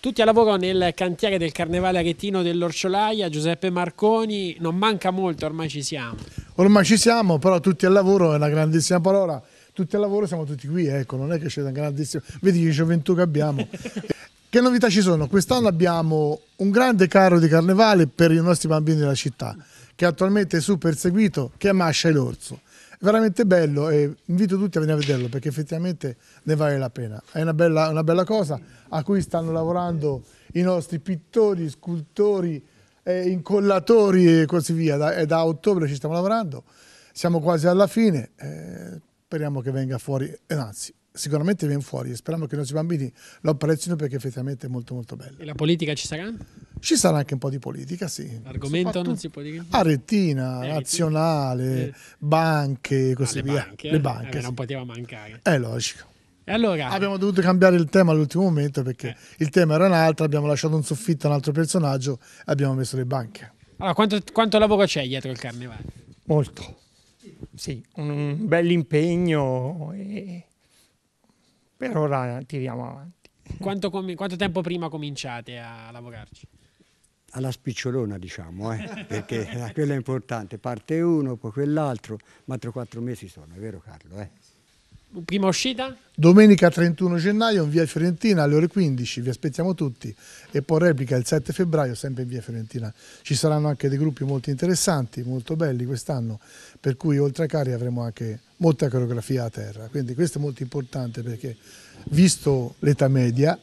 Tutti a lavoro nel cantiere del Carnevale Aretino dell'Orciolaia, Giuseppe Marconi, non manca molto, ormai ci siamo. Ormai ci siamo, però tutti al lavoro è una grandissima parola, tutti al lavoro siamo tutti qui, ecco, non è che c'è una grandissima... Vedi che gioventù che abbiamo. che novità ci sono? Quest'anno abbiamo un grande carro di carnevale per i nostri bambini della città che attualmente è super seguito, che è Mascia e l'Orso. È veramente bello e invito tutti a venire a vederlo perché effettivamente ne vale la pena. È una bella, una bella cosa a cui stanno lavorando i nostri pittori, scultori, eh, incollatori e così via. Da, è da ottobre ci stiamo lavorando, siamo quasi alla fine, eh, speriamo che venga fuori, eh, anzi sicuramente viene fuori e speriamo che i nostri bambini lo apprezzino perché effettivamente è molto molto bello. E la politica ci sarà? Ci sarà anche un po' di politica, sì. Argomento non si può dire? Aretina, eh, nazionale, eh. banche, ah, così ah, via. Banche, le eh. Eh, banche. Eh, sì. Non poteva mancare. È eh, logico. Allora, abbiamo dovuto cambiare il tema all'ultimo momento perché il tema era un altro, abbiamo lasciato in soffitta un altro personaggio e abbiamo messo le banche. Allora, quanto, quanto lavoro c'è dietro il carnevale? Molto. Sì, un bel impegno e per ora tiriamo avanti. Quanto, quanto tempo prima cominciate a lavorarci? alla spicciolona diciamo, eh? perché eh, quello è importante, parte uno, poi quell'altro, ma tra quattro mesi sono, è vero Carlo? Eh? Prima uscita? Domenica 31 gennaio in via Fiorentina alle ore 15, vi aspettiamo tutti e poi replica il 7 febbraio sempre in via Fiorentina. Ci saranno anche dei gruppi molto interessanti, molto belli quest'anno, per cui oltre a Cari avremo anche molta coreografia a terra, quindi questo è molto importante perché visto l'età media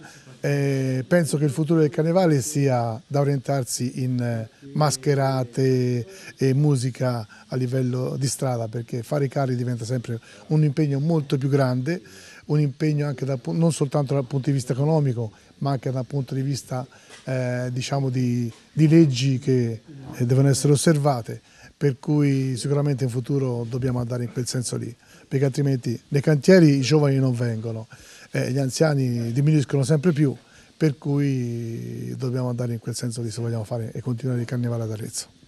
eh, penso che il futuro del carnevale sia da orientarsi in eh, mascherate e musica a livello di strada perché fare i carri diventa sempre un impegno molto più grande, un impegno anche da, non soltanto dal punto di vista economico ma anche dal punto di vista eh, diciamo di, di, leggi che eh, devono essere osservate per cui sicuramente in futuro dobbiamo andare in quel senso lì perché altrimenti nei cantieri i giovani non vengono, eh, gli anziani diminuiscono sempre più per cui dobbiamo andare in quel senso lì se vogliamo fare e continuare il carnevale ad Arezzo.